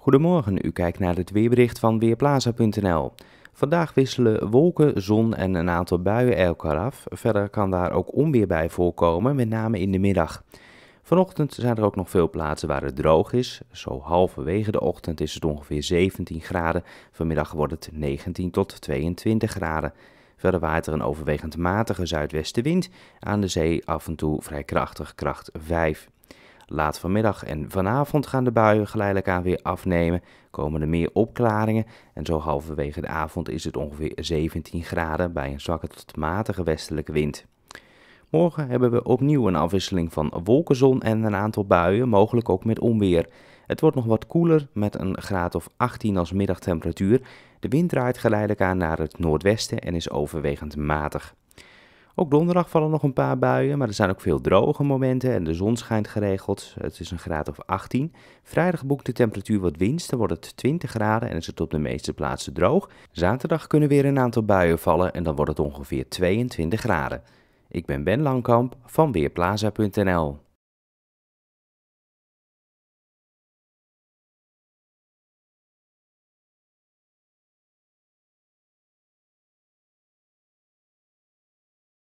Goedemorgen, u kijkt naar het weerbericht van Weerplaza.nl. Vandaag wisselen wolken, zon en een aantal buien elkaar af. Verder kan daar ook onweer bij voorkomen, met name in de middag. Vanochtend zijn er ook nog veel plaatsen waar het droog is. Zo halverwege de ochtend is het ongeveer 17 graden. Vanmiddag wordt het 19 tot 22 graden. Verder waait er een overwegend matige zuidwestenwind. Aan de zee af en toe vrij krachtig, kracht 5. Laat vanmiddag en vanavond gaan de buien geleidelijk aan weer afnemen. Komen er meer opklaringen. En zo halverwege de avond is het ongeveer 17 graden bij een zwakke tot matige westelijke wind. Morgen hebben we opnieuw een afwisseling van wolkenzon en een aantal buien, mogelijk ook met onweer. Het wordt nog wat koeler met een graad of 18 als middagtemperatuur. De wind draait geleidelijk aan naar het noordwesten en is overwegend matig. Ook donderdag vallen nog een paar buien, maar er zijn ook veel droge momenten en de zon schijnt geregeld. Het is een graad of 18. Vrijdag boekt de temperatuur wat winst, dan wordt het 20 graden en is het op de meeste plaatsen droog. Zaterdag kunnen weer een aantal buien vallen en dan wordt het ongeveer 22 graden. Ik ben Ben Langkamp van Weerplaza.nl.